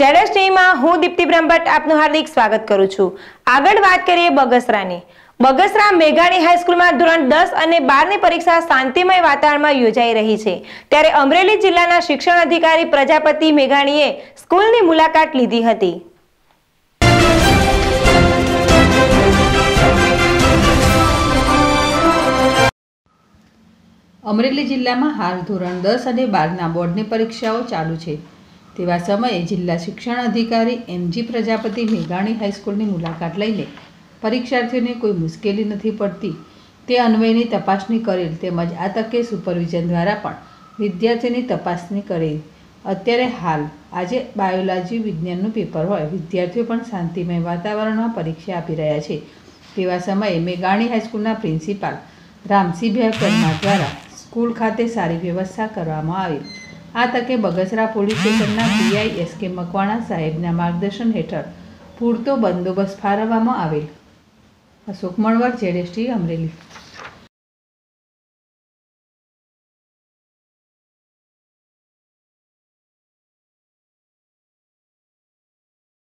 જેડેશ હું દીપ્તિ બ્રહ્મભટ્ટ આપનું હાર્દિક સ્વાગત કરું છું આગળ વાત કરીએ બગસરાની બગસરા મેઘાણી હાઈસ્કૂલમાં ધોરણ દસ અને બારની પરીક્ષા શાંતિમય વાતાવરણમાં યોજાઈ રહી છે ત્યારે અમરેલી જિલ્લાના શિક્ષણ અધિકારી પ્રજાપતિ મેઘાણીએ સ્કૂલની મુલાકાત લીધી હતી અમરેલી જિલ્લામાં હાલ ધોરણ દસ અને બારના બોર્ડની પરીક્ષાઓ ચાલુ છે તેવા સમયે જિલ્લા શિક્ષણ અધિકારી એમજી પ્રજાપતિ મેઘાણી હાઈસ્કૂલની મુલાકાત લઈને પરીક્ષાર્થીઓને કોઈ મુશ્કેલી નથી પડતી તે અન્વયની તપાસણી કરેલ તેમજ આ તકે સુપરવિઝન દ્વારા પણ વિદ્યાર્થીની તપાસણી કરેલ અત્યારે હાલ આજે બાયોલોજી વિજ્ઞાનનું પેપર હોય વિદ્યાર્થીઓ પણ શાંતિમય વાતાવરણમાં પરીક્ષા આપી રહ્યા છે તેવા સમયે મેઘાણી હાઈસ્કૂલના પ્રિન્સિપાલ રામસિંહભાઈ પરમાર દ્વારા સ્કૂલ ખાતે સારી વ્યવસ્થા કરવામાં આવી આ તકે બગસરા પોલીસ સ્ટેશનના પીઆઈ એસ કે મકવાણા સાહેબના માર્ગદર્શન હેઠળ પૂરતો બંદોબસ્ત ફાળવવામાં આવેલ અશોક મળવર જેડેસટી અમરેલી